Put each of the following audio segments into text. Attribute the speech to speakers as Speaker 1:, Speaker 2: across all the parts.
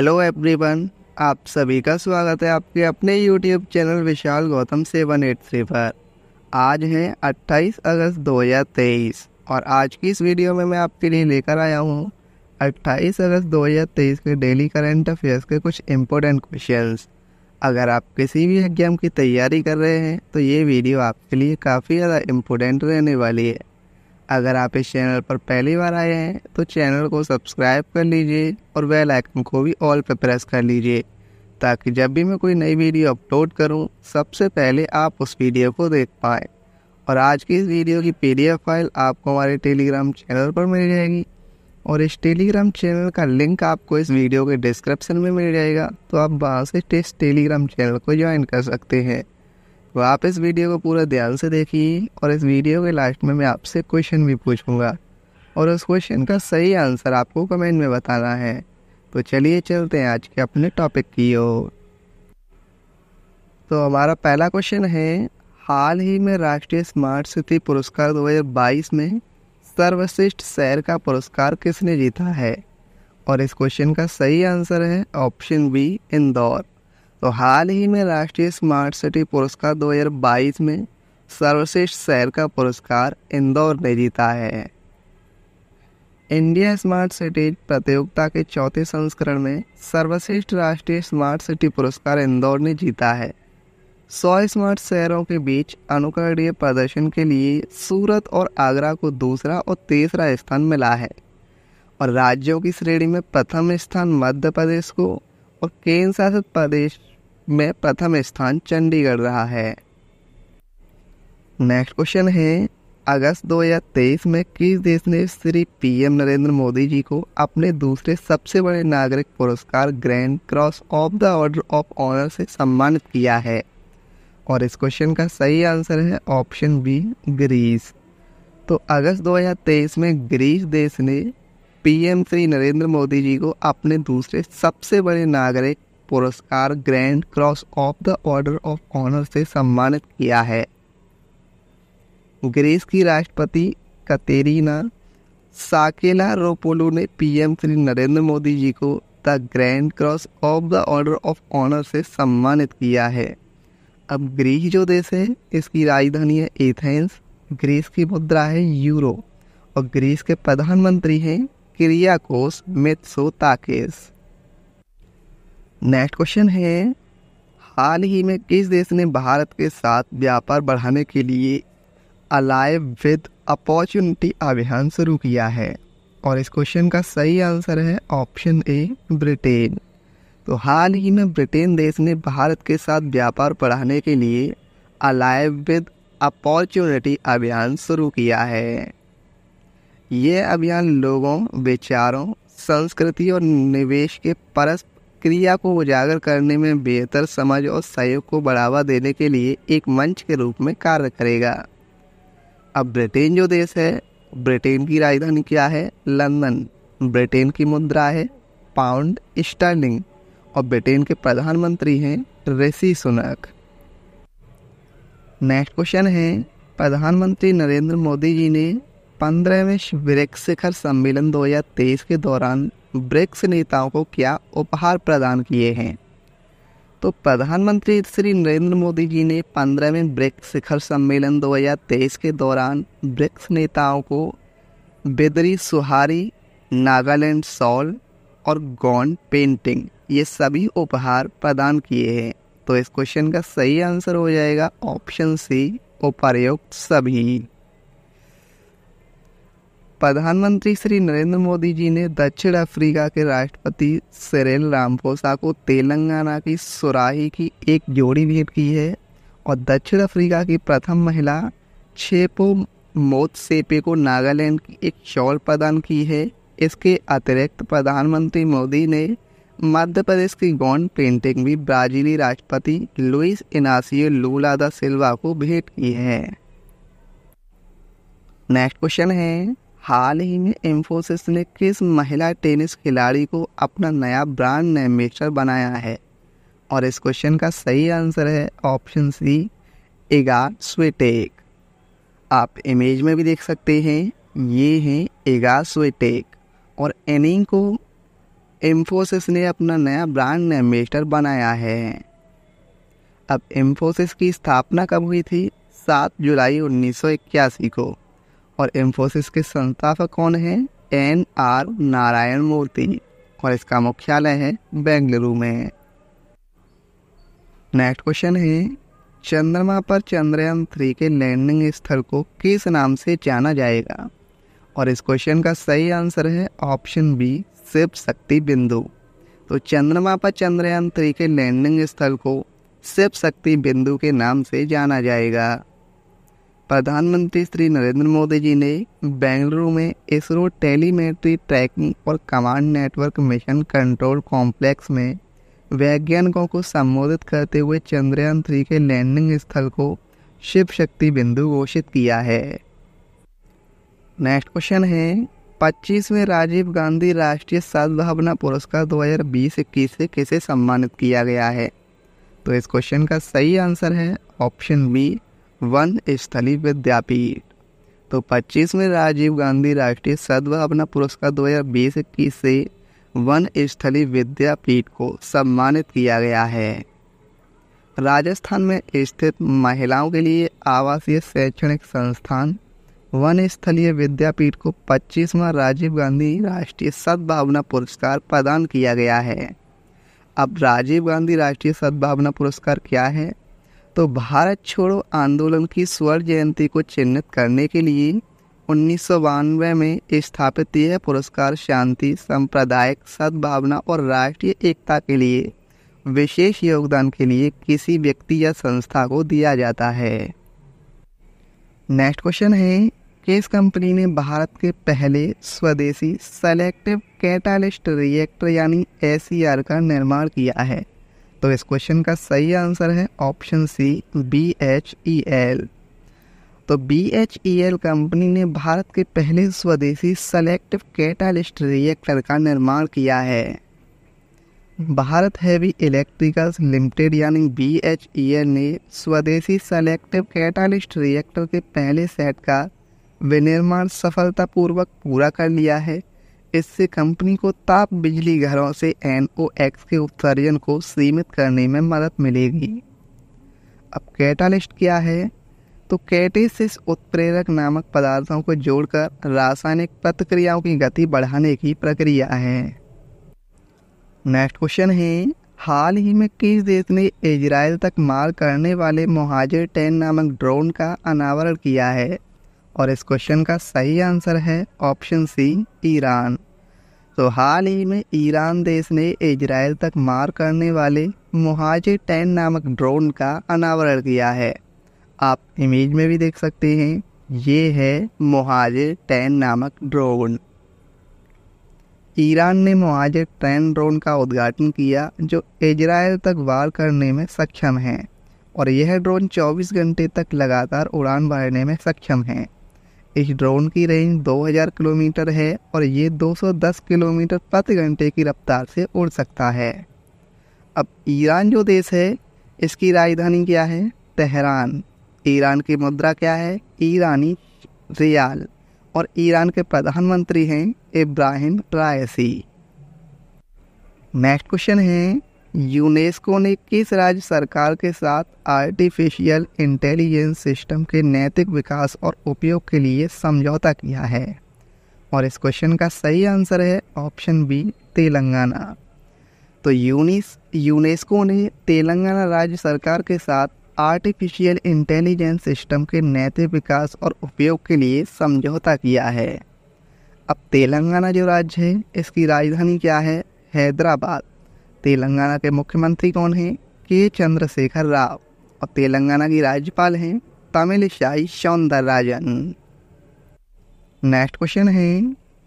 Speaker 1: hello everyone आप सभी का स्वागत है आपके अपने YouTube channel Vishal Gautam seven eight three पर आज है 28 अगस्त 2023 और आज की इस वीडियो में मैं आपके लिए लेकर आया हूँ 28 अगस्त 2023 के डेली करंट अफेयर्स के कुछ इम्पोर्टेंट क्वेश्चन अगर आप किसी भी एग्जाम की तैयारी कर रहे हैं तो ये वीडियो आपके लिए काफ़ी ज़्यादा इम्पोर्टेंट रहने वाली है अगर आप इस चैनल पर पहली बार आए हैं तो चैनल को सब्सक्राइब कर लीजिए और बेल आइकन को भी ऑल पर प्रेस कर लीजिए ताकि जब भी मैं कोई नई वीडियो अपलोड करूं सबसे पहले आप उस वीडियो को देख पाए और आज की इस वीडियो की पीडीएफ फाइल आपको हमारे टेलीग्राम चैनल पर मिल जाएगी और इस टेलीग्राम चैनल का लिंक आपको इस वीडियो के डिस्क्रिप्शन में मिल जाएगा तो आप वहाँ से इस टेलीग्राम चैनल को ज्वाइन कर सकते हैं तो आप इस वीडियो को पूरा ध्यान से देखिए और इस वीडियो के लास्ट में मैं आपसे क्वेश्चन भी पूछूंगा और उस क्वेश्चन का सही आंसर आपको कमेंट में बताना है तो चलिए चलते हैं आज के अपने टॉपिक की ओर तो हमारा पहला क्वेश्चन है हाल ही में राष्ट्रीय स्मार्ट सिटी पुरस्कार 2022 में सर्वश्रेष्ठ शहर का पुरस्कार किसने जीता है और इस क्वेश्चन का सही आंसर है ऑप्शन बी इंदौर तो हाल ही में राष्ट्रीय स्मार्ट सिटी पुरस्कार 2022 में सर्वश्रेष्ठ शहर का पुरस्कार इंदौर ने जीता है इंडिया स्मार्ट सिटी प्रतियोगिता के चौथे संस्करण में सर्वश्रेष्ठ राष्ट्रीय स्मार्ट सिटी पुरस्कार इंदौर ने जीता है सौ स्मार्ट शहरों के बीच अनुकरणीय प्रदर्शन के लिए सूरत और आगरा को दूसरा और तीसरा स्थान मिला है और राज्यों की श्रेणी में प्रथम स्थान मध्य प्रदेश को और केंद्र शासित प्रदेश में प्रथम स्थान चंडीगढ़ रहा है नेक्स्ट क्वेश्चन है अगस्त 2023 में किस देश ने श्री पीएम नरेंद्र मोदी जी को अपने दूसरे सबसे बड़े नागरिक पुरस्कार Grand cross of the order of honour से सम्मानित किया है और इस क्वेश्चन का सही आंसर है ऑप्शन बी ग्रीस तो अगस्त 2023 में ग्रीस देश ने पीएम श्री नरेंद्र मोदी जी को अपने दूसरे सबसे बड़े नागरिक पुरस्कार Grand cross of the order of honour से सम्मानित किया है ग्रीस की राष्ट्रपति कतेरीना साकेला रोपोलो ने पीएम श्री नरेंद्र मोदी जी को the grand cross of the order of honour से सम्मानित किया है अब ग्रीस जो देश है इसकी राजधानी है एथेंस ग्रीस की मुद्रा है यूरो और ग्रीस के प्रधानमंत्री हैं क्रियाकोस मेत्सोताकेस नेक्स्ट क्वेश्चन है हाल ही में किस देश ने भारत के साथ व्यापार बढ़ाने के लिए अलाइव विद अपॉर्चुनिटी अभियान शुरू किया है और इस क्वेश्चन का सही आंसर है ऑप्शन ए ब्रिटेन तो हाल ही में ब्रिटेन देश ने भारत के साथ व्यापार बढ़ाने के लिए अलाइव विद अपॉर्चुनिटी अभियान शुरू किया है ये अभियान लोगों विचारों संस्कृति और निवेश के परस्पर क्रिया को उजागर करने में बेहतर समझ और सहयोग को बढ़ावा देने के लिए एक मंच के रूप में कार्य करेगा अब ब्रिटेन जो देश है ब्रिटेन की राजधानी क्या है लंदन ब्रिटेन की मुद्रा है पाउंड स्टर्लिंग और ब्रिटेन के प्रधानमंत्री हैं ऋषि सुनक नेक्स्ट क्वेश्चन है प्रधानमंत्री नरेंद्र मोदी जी ने पंद्रहवें ब्रिक्स शिखर सम्मेलन 2023 के दौरान ब्रिक्स नेताओं को क्या उपहार प्रदान किए हैं तो प्रधानमंत्री श्री नरेंद्र मोदी जी ने पंद्रहवें ब्रिक्स शिखर सम्मेलन 2023 के दौरान ब्रिक्स नेताओं को बेदरी सुहारी नागालैंड सॉल और गॉन पेंटिंग ये सभी उपहार प्रदान किए हैं तो इस क्वेश्चन का सही आंसर हो जाएगा ऑप्शन सी उपर्युक्त सभी प्रधानमंत्री श्री नरेंद्र मोदी जी ने दक्षिण अफ्रीका के राष्ट्रपति सरेल रामफोसा को तेलंगाना की सुराही की एक जोड़ी भेंट की है और दक्षिण अफ्रीका की प्रथम महिला छेपो मोत सेपे को नागालैंड की एक शॉल प्रदान की है इसके अतिरिक्त प्रधानमंत्री मोदी ने मध्य प्रदेश की गौन पेंटिंग भी ब्राजीली राष्ट्रपति लुइस इनासियो लूला सिल्वा को भेंट की है नेक्स्ट क्वेश्चन है हाल ही में इंफोसिस ने किस महिला टेनिस खिलाड़ी को अपना नया ब्रांड एम्बेसडर बनाया है और इस क्वेश्चन का सही आंसर है ऑप्शन सी एगार स्वेटेक आप इमेज में भी देख सकते हैं ये हैं एगार स्वेटेक और इन्हीं को इंफोसिस ने अपना नया ब्रांड एम्बेसडर बनाया है अब इंफोसिस की स्थापना कब हुई थी सात जुलाई 1981 को और इंफोसिस के संस्थापक कौन है एन आर नारायण मूर्ति और इसका मुख्यालय है बेंगलुरु में नेक्स्ट क्वेश्चन है चंद्रमा पर चंद्रयान थ्री के लैंडिंग स्थल को किस नाम से जाना जाएगा और इस क्वेश्चन का सही आंसर है ऑप्शन बी शिव शक्ति बिंदु तो चंद्रमा पर चंद्रयान थ्री के लैंडिंग स्थल को शिव शक्ति बिंदु के नाम से जाना जाएगा प्रधानमंत्री श्री नरेंद्र मोदी जी ने बेंगलुरु में इसरो टेलीमेट्री ट्रैकिंग और command network mission control complex में वैज्ञानिकों को संबोधित करते हुए चंद्रयान थ्री के लैंडिंग स्थल को शिव शक्ति बिंदु घोषित किया है नेक्स्ट क्वेश्चन है 25वें राजीव गांधी राष्ट्रीय सद्भावना पुरस्कार 2020-21 से किसे सम्मानित किया गया है तो इस क्वेश्चन का सही आंसर है ऑप्शन बी वन स्थली विद्यापीठ तो 25वें राजीव गांधी राष्ट्रीय सद्भावना पुरस्कार दो हजार बीस इक्कीस से वन स्थली विद्यापीठ को सम्मानित किया गया है राजस्थान में स्थित महिलाओं के लिए आवासीय शैक्षणिक संस्थान वन स्थलीय विद्यापीठ को 25वां राजीव गांधी राष्ट्रीय सद्भावना पुरस्कार प्रदान किया गया है अब राजीव गांधी राष्ट्रीय सद्भावना पुरस्कार क्या है तो भारत छोड़ो आंदोलन की स्वर्ण जयंती को चिन्हित करने के लिए उन्नीस में स्थापित यह पुरस्कार शांति सांप्रदायिक सद्भावना और राष्ट्रीय एकता के लिए विशेष योगदान के लिए किसी व्यक्ति या संस्था को दिया जाता है नेक्स्ट क्वेश्चन है किस कंपनी ने भारत के पहले स्वदेशी सेलेक्टिव कैटालिस्ट रिएक्टर यानी एस e का निर्माण किया है तो इस क्वेश्चन का सही आंसर है option C B H E L तो B H E L company ने भारत के पहले स्वदेशी सेलेक्टिव कैटालिस्ट रिएक्टर का निर्माण किया है भारत हैवी इलेक्ट्रिकल्स लिमिटेड यानी बी एच ई एल ने स्वदेशी सेलेक्टिव कैटालिस्ट रिएक्टर के पहले सेट का विनिर्माण सफलतापूर्वक पूरा कर लिया है इससे कंपनी को ताप बिजली घरों से एन के उत्सर्जन को सीमित करने में मदद मिलेगी अब कैटालिस्ट क्या है तो कैटेसिस उत्प्रेरक नामक पदार्थों को जोड़कर रासायनिक प्रतिक्रियाओं की गति बढ़ाने की प्रक्रिया है नेक्स्ट क्वेश्चन है हाल ही में किस देश ने इजराइल तक मार करने वाले मुहाजिर टेन नामक ड्रोन का अनावरण किया है और इस क्वेश्चन का सही आंसर है ऑप्शन सी ईरान तो हाल ही में ईरान देश ने इजराइल तक मार करने वाले मुहाजिर टेन नामक ड्रोन का अनावरण किया है आप इमेज में भी देख सकते हैं ये है मुहाजिर टेन नामक ड्रोन ईरान ने मुहाजिर टेन ड्रोन का उद्घाटन किया जो इजराइल तक वार करने में सक्षम है और यह ड्रोन 24 घंटे तक लगातार उड़ान भरने में सक्षम है इस ड्रोन की रेंज 2000 किलोमीटर है और ये 210 किलोमीटर प्रति घंटे की रफ्तार से उड़ सकता है अब ईरान जो देश है इसकी राजधानी क्या है तेहरान ईरान की मुद्रा क्या है ईरानी रियाल और ईरान के प्रधानमंत्री हैं इब्राहिम रायसी नेक्स्ट क्वेश्चन है यूनेस्को ने किस राज्य सरकार के साथ आर्टिफिशियल इंटेलिजेंस सिस्टम के नैतिक विकास और उपयोग के लिए समझौता किया है और इस क्वेश्चन का सही आंसर है ऑप्शन बी तेलंगाना तो यूनिस यूनेस्को ने तेलंगाना राज्य सरकार के साथ आर्टिफिशियल इंटेलिजेंस सिस्टम के नैतिक विकास और उपयोग के लिए समझौता किया है अब तेलंगाना जो राज्य है इसकी राजधानी क्या है हैदराबाद तेलंगाना के मुख्यमंत्री कौन हैं के चंद्रशेखर राव और तेलंगाना की राज्यपाल हैं तमिलशाई राजन नेक्स्ट क्वेश्चन है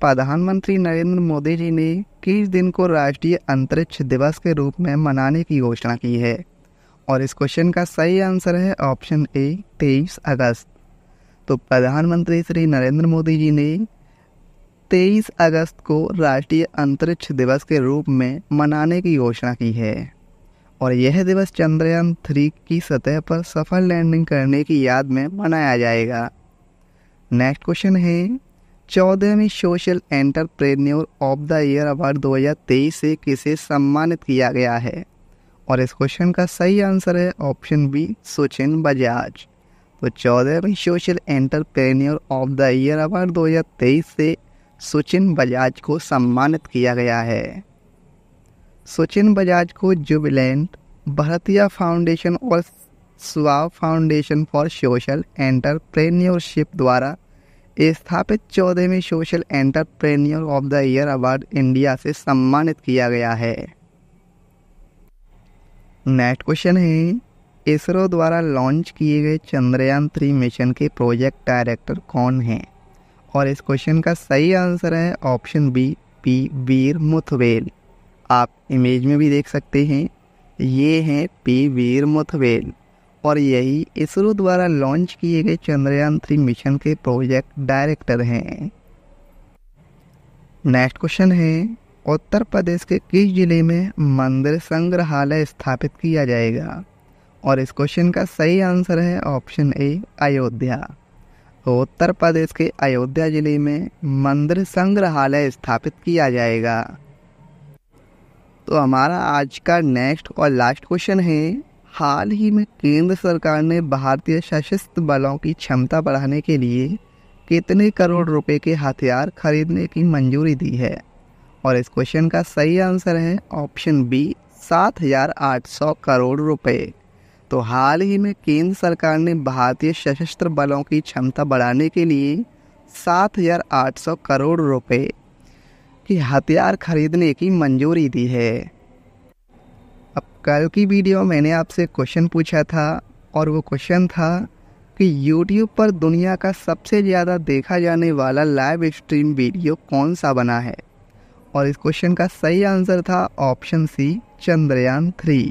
Speaker 1: प्रधानमंत्री नरेंद्र मोदी जी ने किस दिन को राष्ट्रीय अंतरिक्ष दिवस के रूप में मनाने की घोषणा की है और इस क्वेश्चन का सही आंसर है ऑप्शन ए तेईस अगस्त तो प्रधानमंत्री श्री नरेंद्र मोदी जी ने तेईस अगस्त को राष्ट्रीय अंतरिक्ष दिवस के रूप में मनाने की घोषणा की है और यह दिवस चंद्रयान थ्री की सतह पर सफल लैंडिंग करने की याद में मनाया जाएगा नेक्स्ट क्वेश्चन है चौदहवीं social entrepreneur of the year award दो से किसे सम्मानित किया गया है और इस क्वेश्चन का सही आंसर है ऑप्शन बी सुचिन बजाज तो चौदहवीं social entrepreneur of the year award दो से सुचिन बजाज को सम्मानित किया गया है सचिन बजाज को जुबिलेंट भारतीय फाउंडेशन और स्वाव फाउंडेशन फॉर सोशल एंटरप्रेन्योरशिप द्वारा स्थापित चौदहवीं social entrepreneur of the year award India से सम्मानित किया गया है नेक्स्ट क्वेश्चन है इसरो द्वारा लॉन्च किए गए चंद्रयान थ्री मिशन के प्रोजेक्ट डायरेक्टर कौन हैं और इस क्वेश्चन का सही आंसर है option B P Veera Muthuvel आप इमेज में भी देख सकते हैं ये हैं पी वीर मुथवेल और यही इसरो द्वारा लॉन्च किए गए चंद्रयान थ्री मिशन के प्रोजेक्ट डायरेक्टर हैं नेक्स्ट क्वेश्चन है उत्तर प्रदेश के किस जिले में मंदिर संग्रहालय स्थापित किया जाएगा और इस क्वेश्चन का सही आंसर है ऑप्शन ए अयोध्या उत्तर प्रदेश के अयोध्या जिले में मंदिर संग्रहालय स्थापित किया जाएगा तो हमारा आज का नेक्स्ट और लास्ट क्वेश्चन है हाल ही में केंद्र सरकार ने भारतीय सशस्त्र बलों की क्षमता बढ़ाने के लिए कितने करोड़ रुपए के हथियार खरीदने की मंजूरी दी है और इस क्वेश्चन का सही आंसर है ऑप्शन बी सात हजार आठ सौ करोड़ रुपए तो हाल ही में केंद्र सरकार ने भारतीय सशस्त्र बलों की क्षमता बढ़ाने के लिए सात हज़ार आठ सौ करोड़ रुपए की हथियार खरीदने की मंजूरी दी है अब कल की वीडियो मैंने आपसे क्वेश्चन पूछा था और वो क्वेश्चन था कि YouTube पर दुनिया का सबसे ज़्यादा देखा जाने वाला लाइव स्ट्रीम वीडियो कौन सा बना है और इस क्वेश्चन का सही आंसर था ऑप्शन सी चंद्रयान थ्री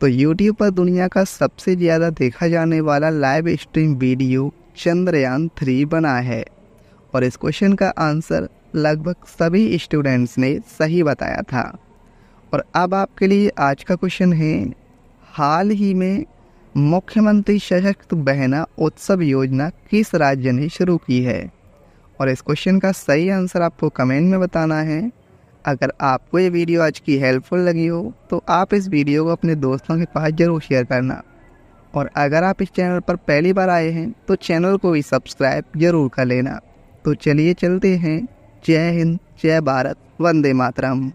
Speaker 1: तो यूट्यूब पर दुनिया का सबसे ज़्यादा देखा जाने वाला live stream video Chandrayaan three बना है और इस क्वेश्चन का आंसर लगभग सभी स्टूडेंट्स ने सही बताया था और अब आपके लिए आज का क्वेश्चन है हाल ही में मुख्यमंत्री सशक्त बहना उत्सव योजना किस राज्य ने शुरू की है और इस क्वेश्चन का सही आंसर आपको कमेंट में बताना है अगर आपको ये वीडियो आज की हेल्पफुल लगी हो तो आप इस वीडियो को अपने दोस्तों के पास ज़रूर शेयर करना और अगर आप इस चैनल पर पहली बार आए हैं तो चैनल को भी सब्सक्राइब ज़रूर कर लेना तो चलिए चलते हैं जय हिंद जय भारत वंदे मातरम